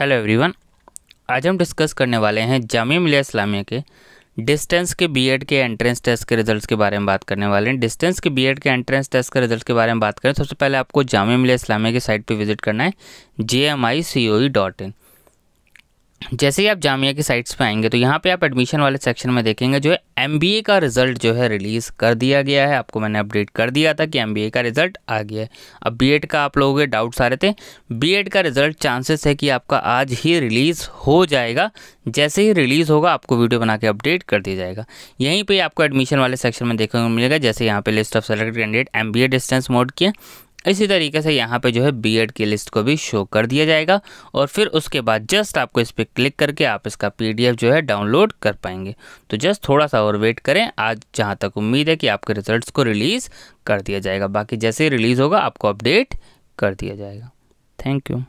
hello everyone आज हम discuss करने वाले हैं जामिया मिलिया इस्लामिया के डिस्टेंस के बीएड के एंट्रेंस टेस्ट के रिजल्ट्स के बारे में बात करने वाले हैं डिस्टेंस के बीएड के एंट्रेंस टेस्ट के रिजल्ट के बारे में बात करें सबसे पहले आपको जामिया मिलिया इस्लामिया की साइट पर विजिट करना है जे M I C O E dot in जैसे ही आप जामिया की साइट्स पे आएंगे तो यहाँ पे आप एडमिशन वाले सेक्शन में देखेंगे जो है एम का रिज़ल्ट जो है रिलीज़ कर दिया गया है आपको मैंने अपडेट कर दिया था कि एम का रिज़ल्ट आ गया है अब बी का आप लोगों के डाउट्स आ रहे थे बी का रिज़ल्ट चांसेस है कि आपका आज ही रिलीज़ हो जाएगा जैसे ही रिलीज़ होगा आपको वीडियो बना के अपडेट कर दिया जाएगा यहीं पर आपको एडमिशन वाले सेक्शन में देखने को मिलेगा जैसे यहाँ पर list of selected candidate M distance mode की इसी तरीके से यहाँ पे जो है बीएड की लिस्ट को भी शो कर दिया जाएगा और फिर उसके बाद जस्ट आपको इस पर क्लिक करके आप इसका पीडीएफ जो है डाउनलोड कर पाएंगे तो जस्ट थोड़ा सा और वेट करें आज जहाँ तक उम्मीद है कि आपके रिजल्ट्स को रिलीज़ कर दिया जाएगा बाकी जैसे ही रिलीज़ होगा आपको अपडेट कर दिया जाएगा थैंक यू